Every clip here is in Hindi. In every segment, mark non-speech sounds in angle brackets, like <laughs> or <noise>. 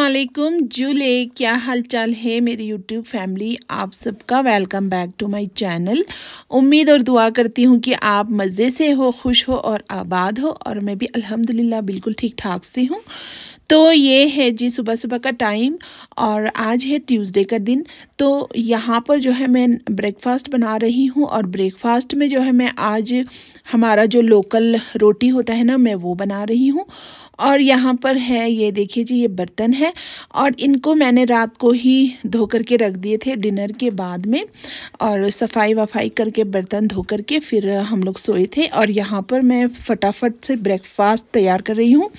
असलकुम जूले क्या हालचाल है मेरी यूट्यूब फैमिली आप सबका welcome back to my channel उम्मीद और दुआ करती हूँ कि आप मज़े से हो खुश हो और आबाद हो और मैं भी अल्हम्दुलिल्लाह बिल्कुल ठीक ठाक से हूँ तो ये है जी सुबह सुबह का टाइम और आज है ट्यूसडे का दिन तो यहाँ पर जो है मैं ब्रेकफास्ट बना रही हूँ और ब्रेकफास्ट में जो है मैं आज हमारा जो लोकल रोटी होता है ना मैं वो बना रही हूँ और यहाँ पर है ये देखिए जी ये बर्तन है और इनको मैंने रात को ही धो कर के रख दिए थे डिनर के बाद में और सफाई वफाई करके बर्तन धो के फिर हम लोग सोए थे और यहाँ पर मैं फटाफट से ब्रेकफास्ट तैयार कर रही हूँ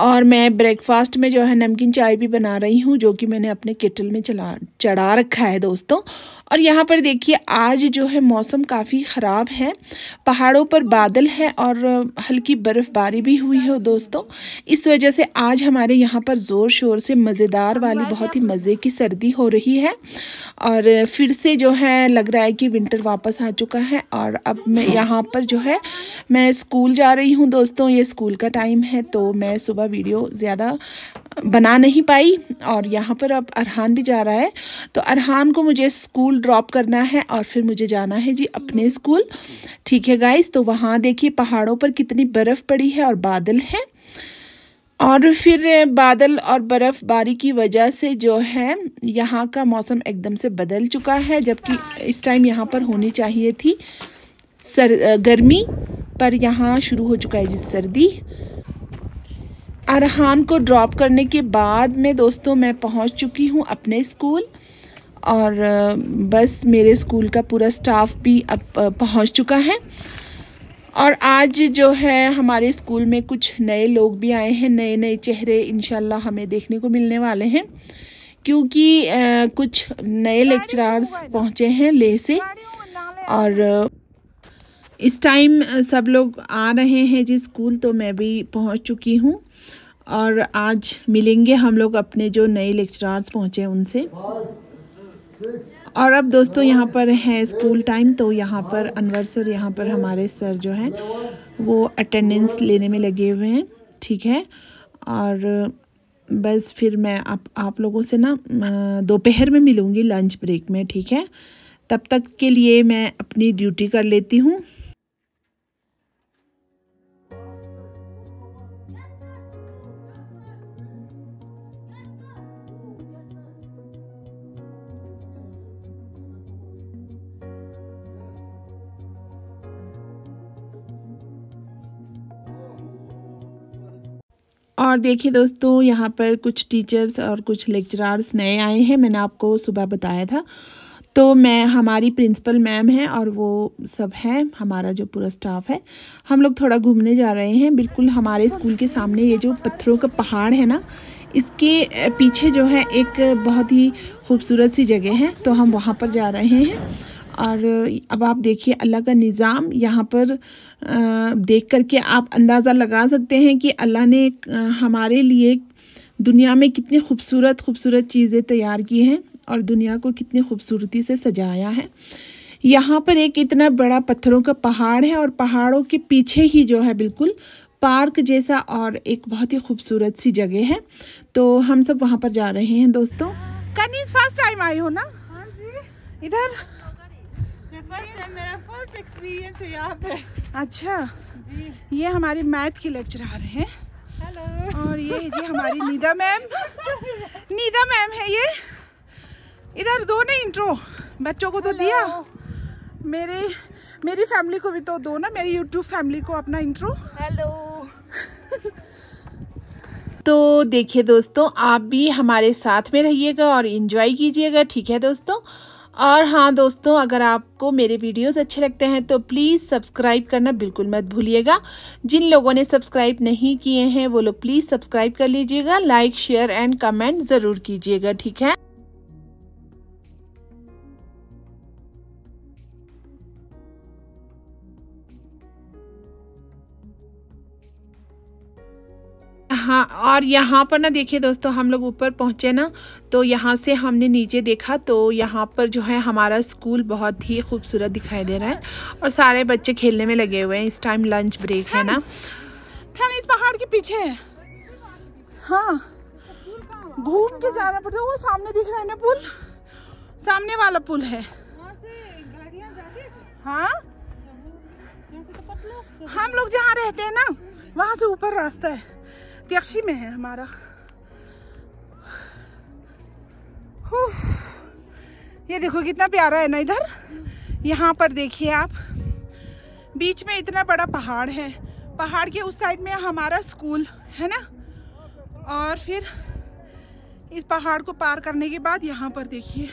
और मैं ब्रेकफास्ट में जो है नमकीन चाय भी बना रही हूँ जो कि मैंने अपने किटल में चला चढ़ा रखा है दोस्तों और यहाँ पर देखिए आज जो है मौसम काफ़ी ख़राब है पहाड़ों पर बादल हैं और हल्की बर्फ़बारी भी हुई है दोस्तों इस वजह से आज हमारे यहाँ पर ज़ोर शोर से मज़ेदार वाली बहुत ही मज़े की सर्दी हो रही है और फिर से जो है लग रहा है कि विंटर वापस आ चुका है और अब मैं यहाँ पर जो है मैं स्कूल जा रही हूँ दोस्तों ये स्कूल का टाइम है तो मैं सुबह वीडियो ज़्यादा बना नहीं पाई और यहाँ पर अब अरहान भी जा रहा है तो अरहान को मुझे स्कूल ड्रॉप करना है और फिर मुझे जाना है जी अपने स्कूल ठीक है गाइस तो वहाँ देखिए पहाड़ों पर कितनी बर्फ़ पड़ी है और बादल हैं और फिर बादल और बर्फ़बारी की वजह से जो है यहाँ का मौसम एकदम से बदल चुका है जबकि इस टाइम यहाँ पर होनी चाहिए थी सर गर्मी पर यहाँ शुरू हो चुका है जी सर्दी अरहान को ड्रॉप करने के बाद में दोस्तों मैं पहुंच चुकी हूं अपने स्कूल और बस मेरे स्कूल का पूरा स्टाफ भी अब पहुंच चुका है और आज जो है हमारे स्कूल में कुछ नए लोग भी आए हैं नए नए चेहरे इन हमें देखने को मिलने वाले हैं क्योंकि कुछ नए लेक्चरार्स पहुंचे हैं ले से और इस टाइम सब लोग आ रहे हैं जी स्कूल तो मैं भी पहुंच चुकी हूं और आज मिलेंगे हम लोग अपने जो नए लेक्चरार्स पहुँचे उनसे और अब दोस्तों यहाँ पर है स्कूल टाइम तो यहाँ पर अनवर सर यहाँ पर हमारे सर जो हैं वो अटेंडेंस लेने में लगे हुए हैं ठीक है और बस फिर मैं आप आप लोगों से ना दोपहर में मिलूँगी लंच ब्रेक में ठीक है तब तक के लिए मैं अपनी ड्यूटी कर लेती हूँ और देखिए दोस्तों यहाँ पर कुछ टीचर्स और कुछ लेक्चरार्स नए आए हैं मैंने आपको सुबह बताया था तो मैं हमारी प्रिंसिपल मैम हैं और वो सब हैं हमारा जो पूरा स्टाफ है हम लोग थोड़ा घूमने जा रहे हैं बिल्कुल हमारे स्कूल के सामने ये जो पत्थरों का पहाड़ है ना इसके पीछे जो है एक बहुत ही खूबसूरत सी जगह है तो हम वहाँ पर जा रहे हैं और अब आप देखिए अल्लाह का निज़ाम यहाँ पर देख करके आप अंदाज़ा लगा सकते हैं कि अल्लाह ने हमारे लिए दुनिया में कितनी खूबसूरत खूबसूरत चीज़ें तैयार की हैं और दुनिया को कितनी खूबसूरती से सजाया है यहाँ पर एक इतना बड़ा पत्थरों का पहाड़ है और पहाड़ों के पीछे ही जो है बिल्कुल पार्क जैसा और एक बहुत ही खूबसूरत सी जगह है तो हम सब वहाँ पर जा रहे हैं दोस्तों कनीज फर्स्ट टाइम आई हो ना हाँ इधर फर्स्ट टाइम मेरा फर्स्ट एक्सपीरियंस है यहाँ पे अच्छा जी ये हमारे मैथ की लेक्चर आ रहे हैं हेलो और ये जी हमारी नीदा मैम नीदा मैम है ये इधर दो ना इंट्रो बच्चों को तो Hello. दिया मेरे मेरी फैमिली को भी तो दो ना मेरी यूट्यूब फैमिली को अपना इंट्रो हेलो <laughs> तो देखिए दोस्तों आप भी हमारे साथ में रहिएगा और इन्जॉय कीजिएगा ठीक है दोस्तों और हाँ दोस्तों अगर आपको मेरे वीडियोस अच्छे लगते हैं तो प्लीज़ सब्सक्राइब करना बिल्कुल मत भूलिएगा जिन लोगों ने सब्सक्राइब नहीं किए हैं वो लोग प्लीज़ सब्सक्राइब कर लीजिएगा लाइक शेयर एंड कमेंट ज़रूर कीजिएगा ठीक है यहाँ और यहाँ पर ना देखिए दोस्तों हम लोग ऊपर पहुँचे ना तो यहाँ से हमने नीचे देखा तो यहाँ पर जो है हमारा स्कूल बहुत ही खूबसूरत दिखाई दे रहा है और सारे बच्चे खेलने में लगे हुए हैं इस टाइम लंच ब्रेक है ना हम इस पहाड़ के पीछे है हाँ घूम के जाना पड़ता है वो सामने दिख रहा है ना पुल सामने वाला पुल है हाँ हम लोग जहाँ रहते हैं ना वहाँ से ऊपर रास्ता है त्यक्षी में है हमारा ये देखो कितना प्यारा है ना इधर यहाँ पर देखिए आप बीच में इतना बड़ा पहाड़ है पहाड़ के उस साइड में हमारा स्कूल है ना और फिर इस पहाड़ को पार करने के बाद यहाँ पर देखिए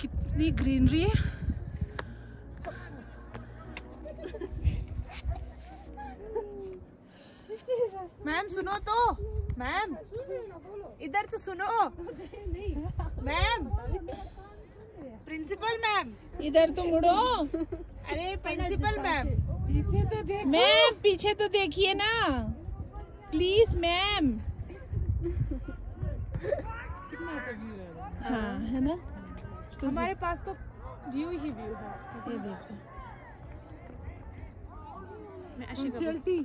कितनी ग्रीनरी है मैम सुनो तो मैम इधर तो सुनो मैम प्रिंसिपल मैम इधर तो मुड़ो अरे प्रिंसिपल मैम पीछे तो देखो मैम पीछे तो देखिए ना प्लीज मैम हाँ है ना तो हमारे पास तो व्यू ही व्यू है ये देखो मैं चलती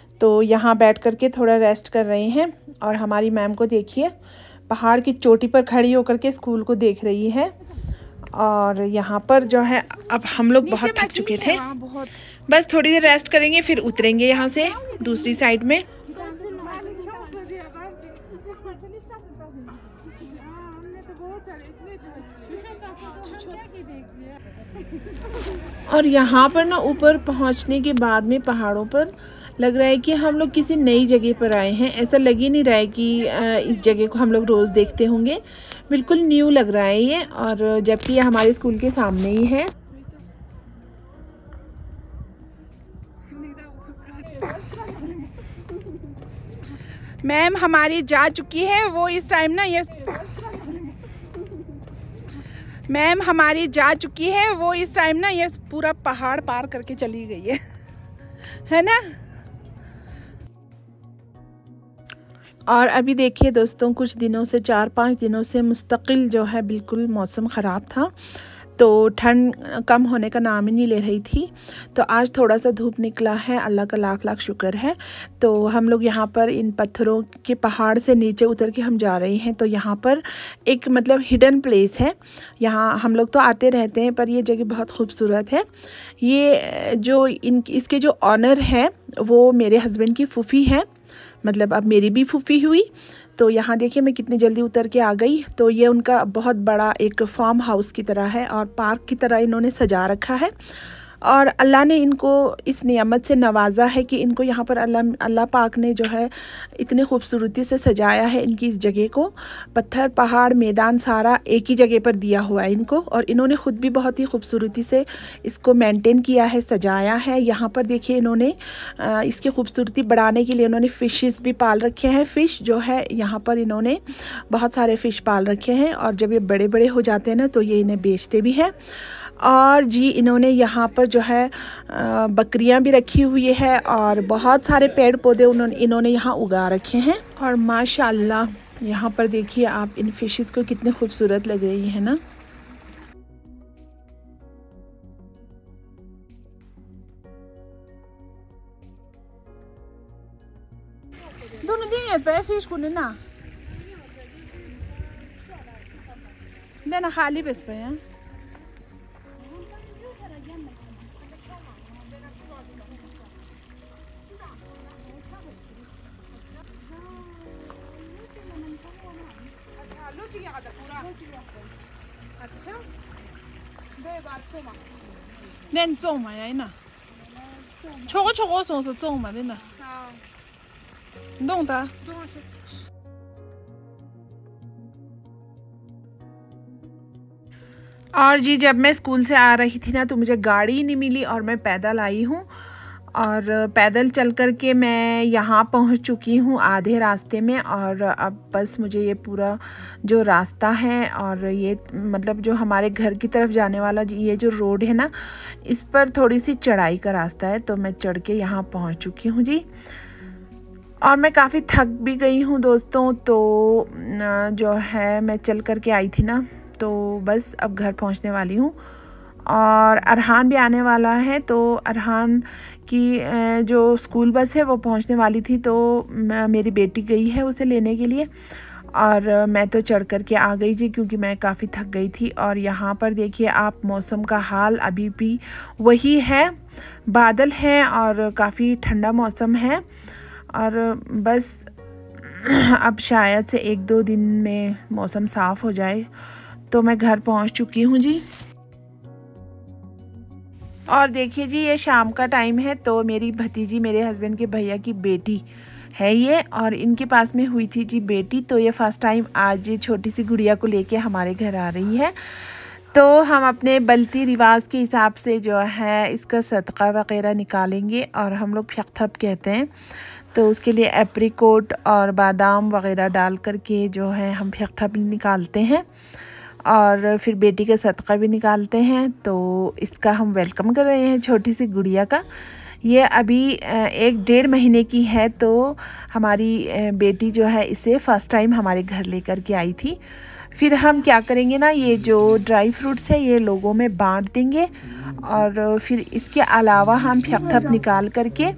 तो यहाँ बैठ कर के थोड़ा रेस्ट कर रहे हैं और हमारी मैम को देखिए पहाड़ की चोटी पर खड़ी होकर के स्कूल को देख रही है और यहाँ पर जो है अब हम लोग बहुत थक चुके थे हाँ, बस थोड़ी देर रेस्ट करेंगे फिर उतरेंगे यहाँ से दूसरी साइड में और यहाँ पर ना ऊपर पहुँचने के बाद में पहाड़ों पर लग रहा है कि हम लोग किसी नई जगह पर आए हैं ऐसा लग ही नहीं रहा है कि इस जगह को हम लोग रोज़ देखते होंगे बिल्कुल न्यू लग रहा है ये और जबकि ये हमारे स्कूल के सामने ही है मैम हमारी जा चुकी है वो इस टाइम ना ये मैम हमारी जा चुकी है वो इस टाइम ना ये पूरा पहाड़ पार करके चली गई है <laughs> है ना और अभी देखिए दोस्तों कुछ दिनों से चार पाँच दिनों से मुस्तकिल जो है बिल्कुल मौसम ख़राब था तो ठंड कम होने का नाम ही नहीं ले रही थी तो आज थोड़ा सा धूप निकला है अल्लाह का लाख लाख शुक्र है तो हम लोग यहाँ पर इन पत्थरों के पहाड़ से नीचे उतर के हम जा रहे हैं तो यहाँ पर एक मतलब हिडन प्लेस है यहाँ हम लोग तो आते रहते हैं पर ये जगह बहुत खूबसूरत है ये जो इन इसके जो ऑनर हैं वो मेरे हस्बैंड की फूफी हैं मतलब अब मेरी भी फूफी हुई तो यहाँ देखिए मैं कितनी जल्दी उतर के आ गई तो ये उनका बहुत बड़ा एक फार्म हाउस की तरह है और पार्क की तरह इन्होंने सजा रखा है और अल्लाह ने इनको इस नियामत से नवाजा है कि इनको यहाँ पर अल्लाह अल्लाह पाक ने जो है इतनी खूबसूरती से सजाया है इनकी इस जगह को पत्थर पहाड़ मैदान सारा एक ही जगह पर दिया हुआ है इनको और इन्होंने ख़ुद भी बहुत ही खूबसूरती से इसको मेंटेन किया है सजाया है यहाँ पर देखिए इन्होंने इसकी खूबसूरती बढ़ाने के लिए इन्होंने फ़िशेस भी पाल रखे हैं फ़िश जो है यहाँ पर इन्होंने बहुत सारे फ़िश पाल रखे हैं और जब ये बड़े बड़े हो जाते हैं ना तो ये इन्हें बेचते भी हैं और जी इन्होंने यहाँ पर जो है बकरियाँ भी रखी हुई है और बहुत सारे पेड़ पौधे उन्होंने इन्होंने यहाँ उगा रखे हैं और माशाल्लाह यहाँ पर देखिए आप इन फिशेस को कितनी खूबसूरत लग रही है ना फिश को ना खाली पे पे हैं अच्छा और तो हाँ। जी जब मैं स्कूल से आ रही थी ना तो मुझे गाड़ी नहीं मिली और मैं पैदल आई हूँ और पैदल चल कर के मैं यहाँ पहुँच चुकी हूँ आधे रास्ते में और अब बस मुझे ये पूरा जो रास्ता है और ये मतलब जो हमारे घर की तरफ जाने वाला ये जो रोड है ना इस पर थोड़ी सी चढ़ाई का रास्ता है तो मैं चढ़ के यहाँ पहुँच चुकी हूँ जी और मैं काफ़ी थक भी गई हूँ दोस्तों तो जो है मैं चल कर के आई थी ना तो बस अब घर पहुँचने वाली हूँ और अरहान भी आने वाला है तो अरहान की जो स्कूल बस है वो पहुंचने वाली थी तो मेरी बेटी गई है उसे लेने के लिए और मैं तो चढ़ कर के आ गई जी क्योंकि मैं काफ़ी थक गई थी और यहाँ पर देखिए आप मौसम का हाल अभी भी वही है बादल हैं और काफ़ी ठंडा मौसम है और बस <clears throat> अब शायद से एक दो दिन में मौसम साफ़ हो जाए तो मैं घर पहुँच चुकी हूँ जी और देखिए जी ये शाम का टाइम है तो मेरी भतीजी मेरे हस्बैंड के भैया की बेटी है ये और इनके पास में हुई थी जी बेटी तो ये फर्स्ट टाइम आज छोटी सी गुड़िया को लेके हमारे घर आ रही है तो हम अपने बलती रिवाज के हिसाब से जो है इसका सदका वगैरह निकालेंगे और हम लोग फ्यकथप कहते हैं तो उसके लिए एप्रिकोट और बादाम वगैरह डाल करके जो है हम फ्यकथप निकालते हैं और फिर बेटी का सदका भी निकालते हैं तो इसका हम वेलकम कर रहे हैं छोटी सी गुड़िया का ये अभी एक डेढ़ महीने की है तो हमारी बेटी जो है इसे फ़र्स्ट टाइम हमारे घर लेकर के आई थी फिर हम क्या करेंगे ना ये जो ड्राई फ्रूट्स है ये लोगों में बांट देंगे और फिर इसके अलावा हम थप निकाल करके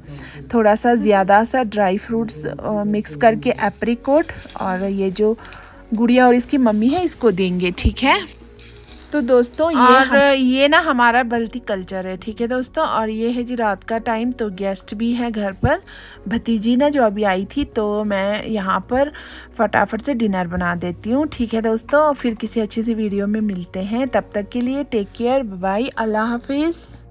थोड़ा सा ज़्यादा सा ड्राई फ्रूट्स मिक्स करके एप्रिकोट और ये जो गुड़िया और इसकी मम्मी है इसको देंगे ठीक है तो दोस्तों ये और हम... ये ना हमारा बल्टी कल्चर है ठीक है दोस्तों और ये है जी रात का टाइम तो गेस्ट भी है घर पर भतीजी ना जो अभी आई थी तो मैं यहाँ पर फटाफट से डिनर बना देती हूँ ठीक है दोस्तों फिर किसी अच्छी सी वीडियो में मिलते हैं तब तक के लिए टेक केयर बाय अल्लाह हाफिज़